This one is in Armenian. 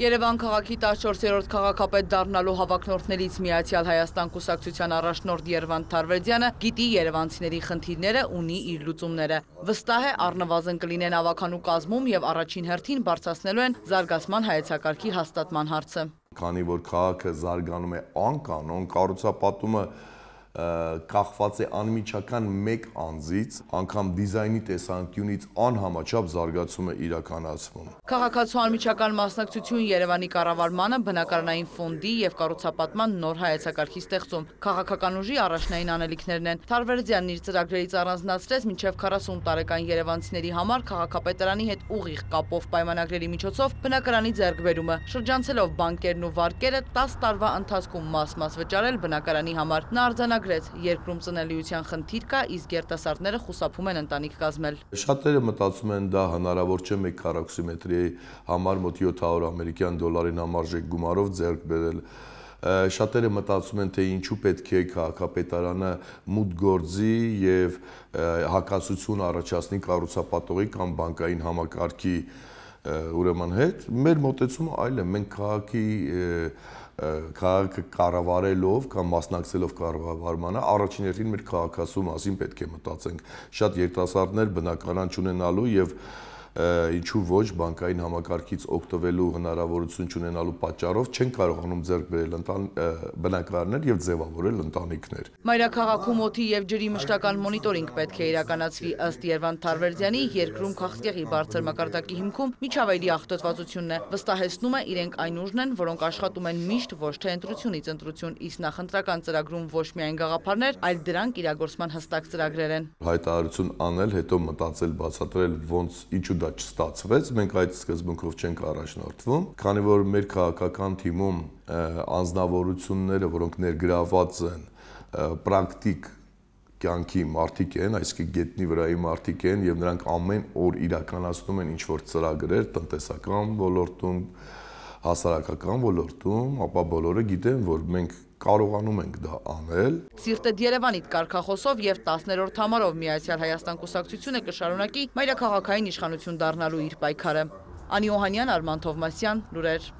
Երևան քաղաքի 14-րդ քաղաքապետ դառնալու հավակնորդներից Միացյալ Հայաստան կուսակցության առաջնորդ Երևան Թարվերդյանը գիտի երևանցիների խնդիրները, ունի իր լուծումները։ Վստահ է առնվազն կլինեն ավականու կազմում եւ առաջին հերթին բարձրացնելու են զարգացման հայեցակարգի հաստատման հարցը։ Քանի որ քաղաքը զարգանում է անկանոն, կառուցապատումը կախված է անմիջական մեկ անձից, անգամ դիզայնի տեսանկյունից անհամաչափ զարգացում է իրականացվում։ Քաղաքացու անմիջական մասնակցություն Երևանի կառավարմանը, բնակարանային ֆոնդի եւ կառուցապատման նոր հայեցակարգի ստեղծում քաղաքական ուժի առաջնային անելիքներն են։ Թարվերդյանն իր ծրագրերից առանձնացրեց մինչև 40 տարեկան երևանցիների համար քաղաքապետարանի հետ ուղիղ կապով պայմանագրերի միջոցով բնակարանի ձեռքբերումը, շրջանցելով բանկերն ու վարկերը 10 տարվա ընթացքում մաս-մաս վճարել բնակարանի համար։ Նա արձանագրել արձանագրեց, երկրում ծնելիության խնդիր կա, իսկ երտասարդները խուսափում են ընտանիք կազմել։ Շատերը մտածում են դա հնարավոր չէ մեկ քառակուսիմետրի համար մոտ 700 ամերիկյան դոլարին համարժեք գումարով ձեռք բերել շատերը մտածում են թե ինչու պետք է քաղաքապետարանը մուտ գործի եւ հակասություն առաջացնի կառուցապատողի կամ բանկային համակարգի ուրեմն հետ, մեր մտածումը այլ է, մենք քաղաքի քաղաքը կառավարելով կամ մասնակցելով կառավարմանը առաջին հերթին մեր քաղաքացու մասին պետք է մտածենք։ Շատ երիտասարդներ բնականան չունենալու եւ և ինչու ոչ բանկային համակարգից օգտվելու հնարավորություն ունենալու պատճառով չեն կարողանում ձեռք բերել ընտան բնակարներ եւ ձևավորել ընտանիքներ։ Մայրաքաղաքում օթի եւ ջրի մշտական մոնիտորինգ պետք է իրականացվի ըստ Երվանդ Թարվերդյանի երկրում քաղցկեղի բարձր մակարդակի հիմքում միջավայրի ախտոտվածությունն է։ Վստահեցնում է իրենք այն ուժն են, որոնք աշխատում են միշտ ոչ թե ընտրությունից ընտրություն, իսկ նախընտրական ծրագրում ոչ միայն գաղափարներ, այլ դրանք իրագործման հստակ ծրագրեր են։ Հայտարարություն անել, հետո մտածել, բացատրել ոնց ինչ ու դա չստացվեց, մենք այդ սկզբունքով չենք առաջնորդվում, քանի որ մեր քաղաքական թիմում անznավորությունները, որոնք ներգրաված են պրակտիկ կյանքի մարդիկ են, այսինքն գետնի վրայի մարդիկ են եւ նրանք ամեն օր իրականացնում են ինչ որ ծրագրեր տնտեսական ոլորտում, հասարակական ոլորտում, ապա բոլորը գիտեն, որ մենք կարողանում ենք դա անել։ Սիրտդ Երևանիդ կարգախոսով եւ 10-րդ համարով Միացյալ Հայաստան կուսակցությունը կշարունակի մայրաքաղաքային իշխանություն դառնալու իր պայքարը։ Անի Օհանյան, Արման Թովմասյան, լուրեր։